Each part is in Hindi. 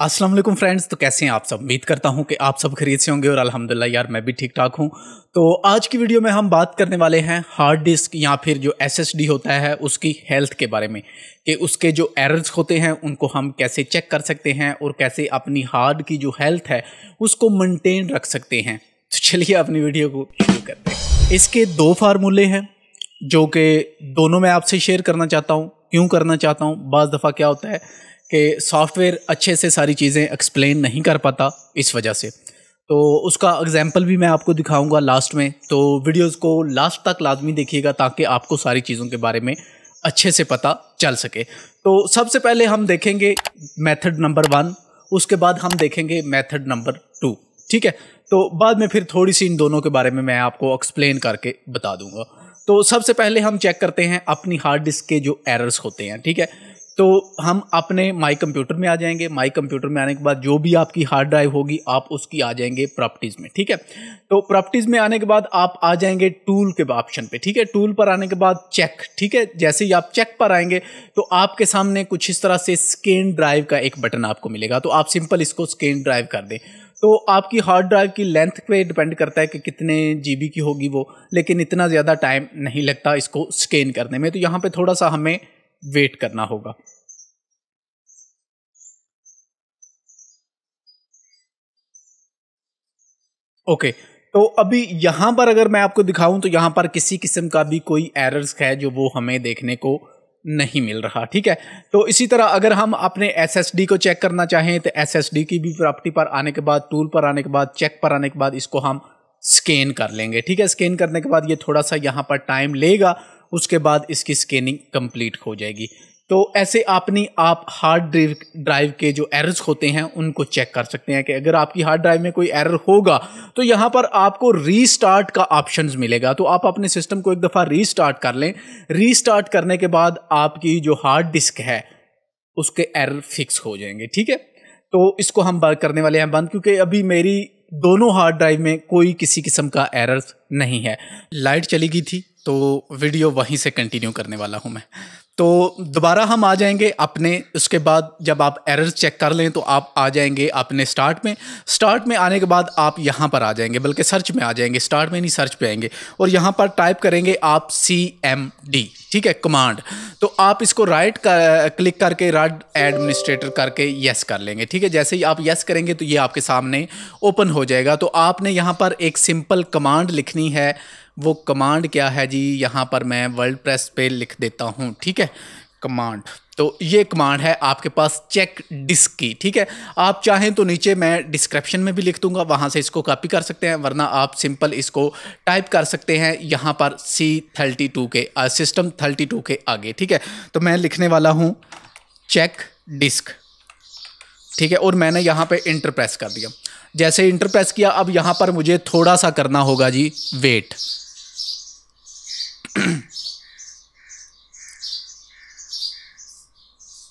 अस्सलाम वालेकुम फ्रेंड्स तो कैसे हैं आप सब उम्मीद करता हूं कि आप सब खरीद से होंगे और अल्हम्दुलिल्लाह यार मैं भी ठीक ठाक हूं तो आज की वीडियो में हम बात करने वाले हैं हार्ड डिस्क या फिर जो एसएसडी होता है उसकी हेल्थ के बारे में कि उसके जो एरर्स होते हैं उनको हम कैसे चेक कर सकते हैं और कैसे अपनी हार्ड की जो हेल्थ है उसको मेनटेन रख सकते हैं तो चलिए अपनी वीडियो को शुरू करते हैं इसके दो फार्मूले हैं जो कि दोनों मैं आपसे शेयर करना चाहता हूँ क्यों करना चाहता हूँ बज़ दफ़ा क्या होता है कि सॉफ्टवेयर अच्छे से सारी चीज़ें एक्सप्लेन नहीं कर पाता इस वजह से तो उसका एग्जाम्पल भी मैं आपको दिखाऊंगा लास्ट में तो वीडियोस को लास्ट तक लाजमी देखिएगा ताकि आपको सारी चीज़ों के बारे में अच्छे से पता चल सके तो सबसे पहले हम देखेंगे मेथड नंबर वन उसके बाद हम देखेंगे मेथड नंबर टू ठीक है तो बाद में फिर थोड़ी सी इन दोनों के बारे में मैं आपको एक्सप्लेन करके बता दूंगा तो सबसे पहले हम चेक करते हैं अपनी हार्ड डिस्क के जो एरर्स होते हैं ठीक है तो हम अपने माई कंप्यूटर में आ जाएंगे माई कंप्यूटर में आने के बाद जो भी आपकी हार्ड ड्राइव होगी आप उसकी आ जाएंगे प्रॉपर्टीज़ में ठीक है तो प्रॉपर्टीज़ में आने के बाद आप आ जाएंगे टूल के ऑप्शन पे ठीक है टूल पर आने के बाद चेक ठीक है जैसे ही आप चेक पर आएंगे तो आपके सामने कुछ इस तरह से स्कैन ड्राइव का एक बटन आपको मिलेगा तो आप सिंपल इसको स्कैन ड्राइव कर दें तो आपकी हार्ड ड्राइव की लेंथ पे डिपेंड करता है कि कितने जीबी की होगी वो लेकिन इतना ज़्यादा टाइम नहीं लगता इसको स्कैन करने में तो यहाँ पे थोड़ा सा हमें वेट करना होगा ओके तो अभी यहाँ पर अगर मैं आपको दिखाऊं तो यहाँ पर किसी किस्म का भी कोई एरर्स है जो वो हमें देखने को नहीं मिल रहा ठीक है तो इसी तरह अगर हम अपने एस को चेक करना चाहें तो एस की भी प्रॉपर्टी पर आने के बाद टूल पर आने के बाद चेक पर आने के बाद इसको हम स्कैन कर लेंगे ठीक है स्कैन करने के बाद ये थोड़ा सा यहाँ पर टाइम लेगा उसके बाद इसकी स्कैनिंग कंप्लीट हो जाएगी तो ऐसे आपने आप हार्ड ड्राइव ड्राइव के जो एरर्स होते हैं उनको चेक कर सकते हैं कि अगर आपकी हार्ड ड्राइव में कोई एरर होगा तो यहाँ पर आपको रीस्टार्ट का ऑप्शंस मिलेगा तो आप अपने सिस्टम को एक दफ़ा रीस्टार्ट कर लें रीस्टार्ट करने के बाद आपकी जो हार्ड डिस्क है उसके एरर फिक्स हो जाएंगे ठीक है तो इसको हम करने वाले हैं बंद क्योंकि अभी मेरी दोनों हार्ड ड्राइव में कोई किसी किस्म का एरर नहीं है लाइट चली गई थी तो वीडियो वहीं से कंटिन्यू करने वाला हूँ मैं तो दोबारा हम आ जाएंगे अपने उसके बाद जब आप एरर चेक कर लें तो आप आ जाएंगे अपने स्टार्ट में स्टार्ट में आने के बाद आप यहाँ पर आ जाएंगे बल्कि सर्च में आ जाएंगे स्टार्ट में नहीं सर्च पे आएंगे और यहाँ पर टाइप करेंगे आप सी एम डी ठीक है कमांड तो आप इसको राइट कर, क्लिक करके राइट एडमिनिस्ट्रेटर करके यस कर लेंगे ठीक है जैसे ही आप यस करेंगे तो ये आपके सामने ओपन हो जाएगा तो आपने यहाँ पर एक सिंपल कमांड लिखनी है वो कमांड क्या है जी यहाँ पर मैं वर्ल्ड प्रेस पे लिख देता हूँ ठीक है कमांड तो ये कमांड है आपके पास चेक डिस्क की ठीक है आप चाहें तो नीचे मैं डिस्क्रिप्शन में भी लिख दूंगा वहाँ से इसको कॉपी कर सकते हैं वरना आप सिंपल इसको टाइप कर सकते हैं यहाँ पर सी थर्टी टू के सिस्टम थर्टी टू के आगे ठीक है तो मैं लिखने वाला हूँ चेक डिस्क ठीक है और मैंने यहाँ पे इंटर प्रेस कर दिया जैसे इंटर प्रेस किया अब यहाँ पर मुझे थोड़ा सा करना होगा जी वेट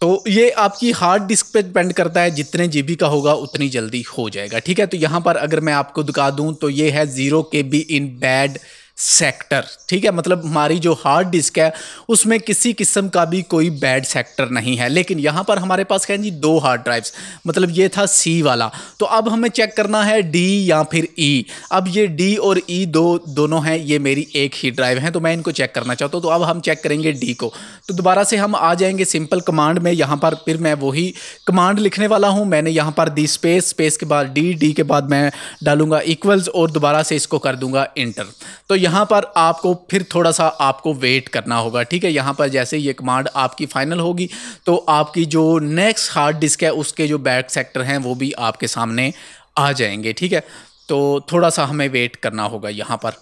तो ये आपकी हार्ड डिस्क पे डिपेंड करता है जितने जीबी का होगा उतनी जल्दी हो जाएगा ठीक है तो यहाँ पर अगर मैं आपको दिखा दूँ तो ये है ज़ीरो के बी इन बैड सेक्टर ठीक है मतलब हमारी जो हार्ड डिस्क है उसमें किसी किस्म का भी कोई बैड सेक्टर नहीं है लेकिन यहाँ पर हमारे पास कहें जी दो हार्ड ड्राइव्स मतलब ये था सी वाला तो अब हमें चेक करना है डी या फिर ई e. अब ये डी और ई e दो दोनों हैं ये मेरी एक ही ड्राइव है तो मैं इनको चेक करना चाहता हूँ तो अब हम चेक करेंगे डी को तो दोबारा से हम आ जाएंगे सिंपल कमांड में यहाँ पर फिर मैं वही कमांड लिखने वाला हूँ मैंने यहाँ पर दी स्पेस स्पेस के बाद डी डी के बाद मैं डालूंगा इक्वल्स और दोबारा से इसको कर दूंगा इंटर तो यहाँ यहाँ पर आपको फिर थोड़ा सा आपको वेट करना होगा ठीक है यहाँ पर जैसे ये कमांड आपकी फ़ाइनल होगी तो आपकी जो नेक्स्ट हार्ड डिस्क है उसके जो बैक सेक्टर हैं वो भी आपके सामने आ जाएंगे ठीक है तो थोड़ा सा हमें वेट करना होगा यहाँ पर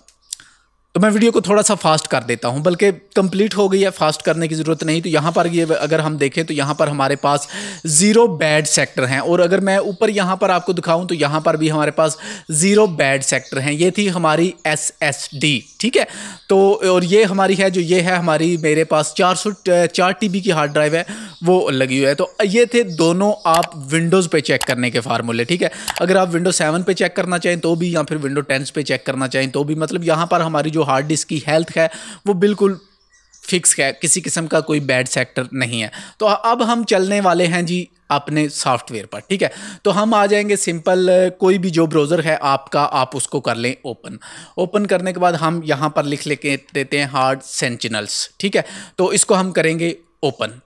तो मैं वीडियो को थोड़ा सा फास्ट कर देता हूँ बल्कि कंप्लीट हो गई है फास्ट करने की ज़रूरत नहीं तो यहाँ पर ये अगर हम देखें तो यहाँ पर हमारे पास ज़ीरो बैड सेक्टर हैं और अगर मैं ऊपर यहाँ पर आपको दिखाऊँ तो यहाँ पर भी हमारे पास ज़ीरो बैड सेक्टर हैं ये थी हमारी एस एस डी ठीक है तो और ये हमारी है जो ये है हमारी मेरे पास चार सौ चार टी बी की हार्ड ड्राइव है वो लगी हुई है तो ये थे दोनों आप विंडोज़ पे चेक करने के फार्मूले ठीक है अगर आप विंडो सेवन पे चेक करना चाहें तो भी या फिर विंडो टेंस पे चेक करना चाहें तो भी मतलब यहाँ पर हमारी जो हार्ड डिस्क की हेल्थ है वो बिल्कुल फिक्स है किसी किस्म का कोई बैड सेक्टर नहीं है तो अब हम चलने वाले हैं जी अपने सॉफ्टवेयर पर ठीक है तो हम आ जाएंगे सिंपल कोई भी जो ब्राउज़र है आपका आप उसको कर लें ओपन ओपन करने के बाद हम यहाँ पर लिख लेके देते हैं हार्ड सेंचिनल्स ठीक है तो इसको हम करेंगे ओपन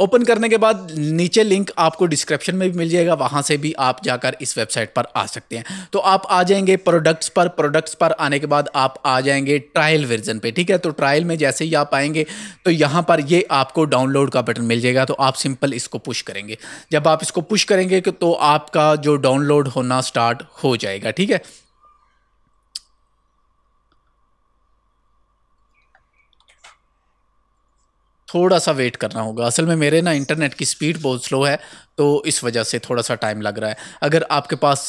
ओपन करने के बाद नीचे लिंक आपको डिस्क्रिप्शन में भी मिल जाएगा वहाँ से भी आप जाकर इस वेबसाइट पर आ सकते हैं तो आप आ जाएंगे प्रोडक्ट्स पर प्रोडक्ट्स पर आने के बाद आप आ जाएंगे ट्रायल वर्जन पे ठीक है तो ट्रायल में जैसे ही आप आएंगे तो यहाँ पर ये आपको डाउनलोड का बटन मिल जाएगा तो आप सिंपल इसको पुश करेंगे जब आप इसको पुश करेंगे तो आपका जो डाउनलोड होना स्टार्ट हो जाएगा ठीक है थोड़ा सा वेट करना होगा असल में मेरे ना इंटरनेट की स्पीड बहुत स्लो है तो इस वजह से थोड़ा सा टाइम लग रहा है अगर आपके पास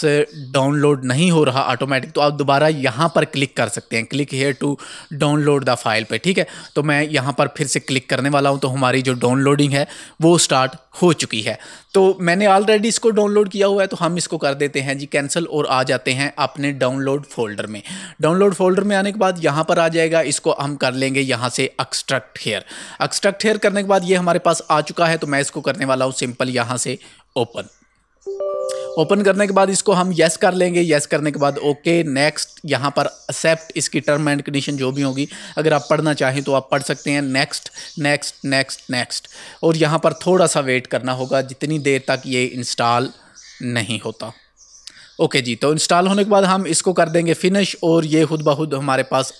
डाउनलोड नहीं हो रहा ऑटोमेटिक तो आप दोबारा यहाँ पर क्लिक कर सकते हैं click here to download the file पे ठीक है तो मैं यहाँ पर फिर से क्लिक करने वाला हूँ तो हमारी जो डाउनलोडिंग है वो स्टार्ट हो चुकी है तो मैंने ऑलरेडी इसको डाउनलोड किया हुआ है तो हम इसको कर देते हैं जी कैंसिल और आ जाते हैं अपने डाउनलोड फोल्डर में डाउनलोड फोल्डर में आने के बाद यहाँ पर आ जाएगा इसको हम कर लेंगे यहाँ से एक्सट्रैक्ट हेयर एक्सट्रैक्ट हेयर करने के बाद ये हमारे पास आ चुका है तो मैं इसको करने वाला हूँ सिंपल यहाँ से ओपन ओपन करने के बाद इसको हम यस कर लेंगे येस करने के बाद ओके नेक्स्ट यहाँ पर एक्सेप्ट इसकी टर्म एंड कंडीशन जो भी होगी अगर आप पढ़ना चाहें तो आप पढ़ सकते हैं नेक्स्ट नेक्स्ट नेक्स्ट नेक्स्ट और यहाँ पर थोड़ा सा वेट करना होगा जितनी देर तक ये इंस्टॉल नहीं होता ओके जी तो इंस्टॉल होने के बाद हम इसको कर देंगे फिनिश और ये खुद बहुद हमारे पास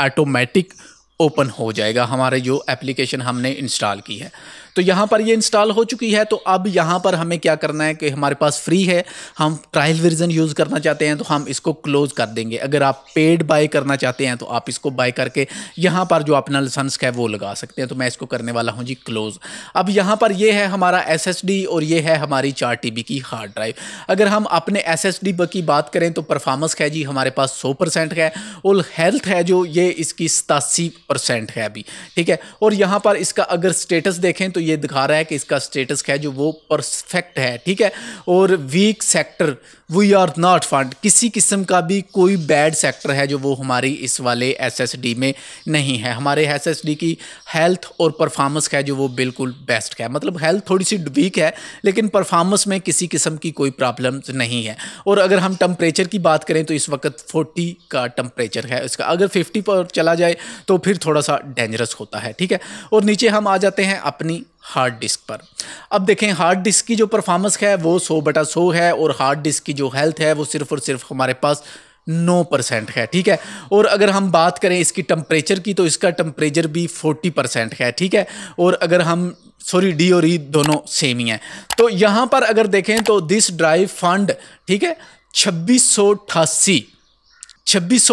ऑटोमेटिक ओपन हो जाएगा हमारे जो एप्लीकेशन हमने इंस्टॉल की है तो यहाँ पर ये इंस्टॉल हो चुकी है तो अब यहाँ पर हमें क्या करना है कि हमारे पास फ्री है हम ट्रायल वर्जन यूज़ करना चाहते हैं तो हम इसको क्लोज़ कर देंगे अगर आप पेड बाय करना चाहते हैं तो आप इसको बाय करके यहाँ पर जो अपना लसेंस है वो लगा सकते हैं तो मैं इसको करने वाला हूँ जी क्लोज़ अब यहाँ पर यह है हमारा एस और ये है हमारी चार टी की हार्ड ड्राइव अगर हम अपने एस की बात करें तो परफॉर्मेंस है जी हमारे पास सौ परसेंट है और हेल्थ है जो ये इसकी सतासी परसेंट है अभी ठीक है और यहाँ पर इसका अगर स्टेटस देखें तो ये दिखा रहा है कि इसका स्टेटस क्या है जो वो परफेक्ट है ठीक है और weak sector we are not fund किसी किस्म का भी कोई बैड सेक्टर है जो वो हमारी इस वाले एसएसडी में नहीं है हमारे एसएसडी की हेल्थ और परफॉर्मेंस का है जो वो बिल्कुल बेस्ट है मतलब हेल्थ थोड़ी सी वीक है लेकिन परफॉर्मेंस में किसी किस्म की कोई प्रॉब्लम नहीं है और अगर हम टम्परेचर की बात करें तो इस वक्त फोर्टी का टम्परेचर है इसका अगर फिफ्टी पर चला जाए तो फिर थोड़ा सा डेंजरस होता है ठीक है और नीचे हम आ जाते हैं अपनी हार्ड डिस्क पर अब देखें हार्ड डिस्क की जो परफॉर्मेंस है वो सौ बटा सो है और हार्ड डिस्क की जो हेल्थ है वो सिर्फ और सिर्फ हमारे पास नौ परसेंट है ठीक है और अगर हम बात करें इसकी टम्परेचर की तो इसका टम्परेचर भी फोर्टी परसेंट है ठीक है और अगर हम सॉरी डी और ई e दोनों सेम ही हैं तो यहाँ पर अगर देखें तो दिस ड्राइव फंड ठीक है छब्बीस सौ अठासी छब्बीस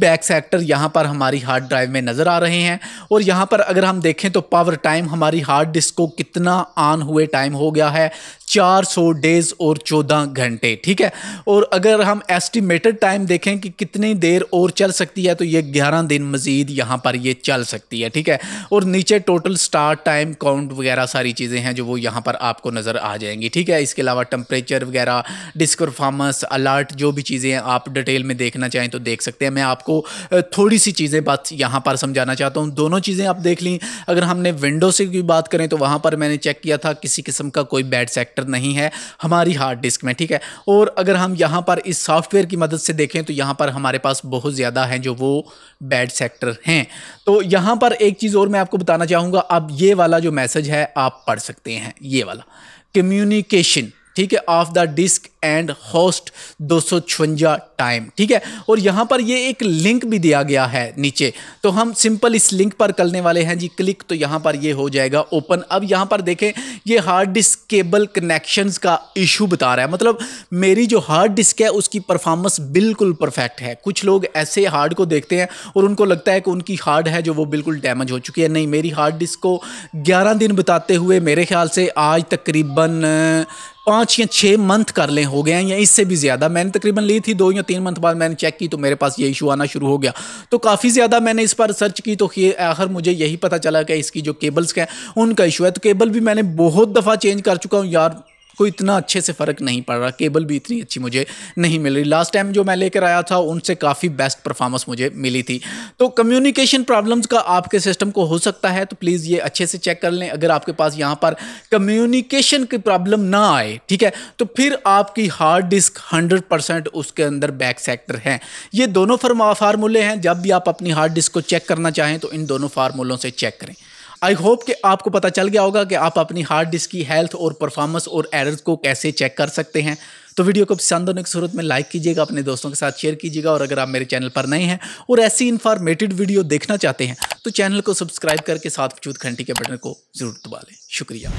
बैक सेक्टर यहाँ पर हमारी हार्ड ड्राइव में नज़र आ रहे हैं और यहाँ पर अगर हम देखें तो पावर टाइम हमारी हार्ड डिस्क को कितना ऑन हुए टाइम हो गया है 400 डेज और 14 घंटे ठीक है और अगर हम एस्टिमेटेड टाइम देखें कि कितनी देर और चल सकती है तो ये 11 दिन मज़ीद यहाँ पर ये चल सकती है ठीक है और नीचे टोटल स्टार्ट टाइम काउंट वगैरह सारी चीज़ें हैं जो वो यहाँ पर आपको नज़र आ जाएंगी ठीक है इसके अलावा टम्परेचर वगैरह डिस्करफामस अलर्ट जो भी चीज़ें आप डिटेल में देखना चाहें तो देख सकते हैं मैं आपको थोड़ी सी चीज़ें बात यहाँ पर समझाना चाहता हूँ दोनों चीज़ें आप देख लें अगर हमने विंडो से की बात करें तो वहाँ पर मैंने चेक किया था किसी किस्म का कोई बैड सेक्टर सेंटर नहीं है हमारी हार्ड डिस्क में ठीक है और अगर हम यहाँ पर इस सॉफ्टवेयर की मदद से देखें तो यहाँ पर हमारे पास बहुत ज़्यादा हैं जो वो बैड सेक्टर हैं तो यहाँ पर एक चीज़ और मैं आपको बताना चाहूँगा अब ये वाला जो मैसेज है आप पढ़ सकते हैं ये वाला कम्युनिकेशन ठीक है of the disk and host दो टाइम ठीक है और यहाँ पर ये एक लिंक भी दिया गया है नीचे तो हम सिंपल इस लिंक पर करने वाले हैं जी क्लिक तो यहाँ पर ये हो जाएगा ओपन अब यहाँ पर देखें ये हार्ड डिस्क केबल कनेक्शंस का इशू बता रहा है मतलब मेरी जो हार्ड डिस्क है उसकी परफॉर्मेंस बिल्कुल परफेक्ट है कुछ लोग ऐसे हार्ड को देखते हैं और उनको लगता है कि उनकी हार्ड है जो वो बिल्कुल डैमेज हो चुकी है नहीं मेरी हार्ड डिस्क को ग्यारह दिन बताते हुए मेरे ख्याल से आज तकरीबन पाँच या छः मंथ कर लें हो गए हैं या इससे भी ज़्यादा मैंने तकरीबन ली थी दो या तीन मंथ बाद मैंने चेक की तो मेरे पास ये इशू आना शुरू हो गया तो काफ़ी ज़्यादा मैंने इस पर सर्च की तो आखिर मुझे यही पता चला कि इसकी जो केबल्स हैं उनका इशू है तो केबल भी मैंने बहुत दफ़ा चेंज कर चुका हूँ यार उसको इतना अच्छे से फ़र्क नहीं पड़ रहा केबल भी इतनी अच्छी मुझे नहीं मिल रही लास्ट टाइम जो मैं लेकर आया था उनसे काफ़ी बेस्ट परफॉर्मेंस मुझे मिली थी तो कम्युनिकेशन प्रॉब्लम्स का आपके सिस्टम को हो सकता है तो प्लीज़ ये अच्छे से चेक कर लें अगर आपके पास यहाँ पर कम्युनिकेशन की प्रॉब्लम ना आए ठीक है तो फिर आपकी हार्ड डिस्क हंड्रेड परसेंट उसके अंदर बैक सेक्टर है ये दोनों फार्मूले हैं जब भी आप अपनी हार्ड डिस्क को चेक करना चाहें तो इन दोनों फार्मूलों से चेक करें आई होप कि आपको पता चल गया होगा कि आप अपनी हार्ड डिस्क की हेल्थ और परफॉर्मेंस और एरर्स को कैसे चेक कर सकते हैं तो वीडियो को पसंद होने की सूरत में लाइक कीजिएगा अपने दोस्तों के साथ शेयर कीजिएगा और अगर आप मेरे चैनल पर नए हैं और ऐसी इन्फॉर्मेटिव वीडियो देखना चाहते हैं तो चैनल को सब्सक्राइब करके साथ चूत घंटी के बटन को ज़रूर दबा लें शुक्रिया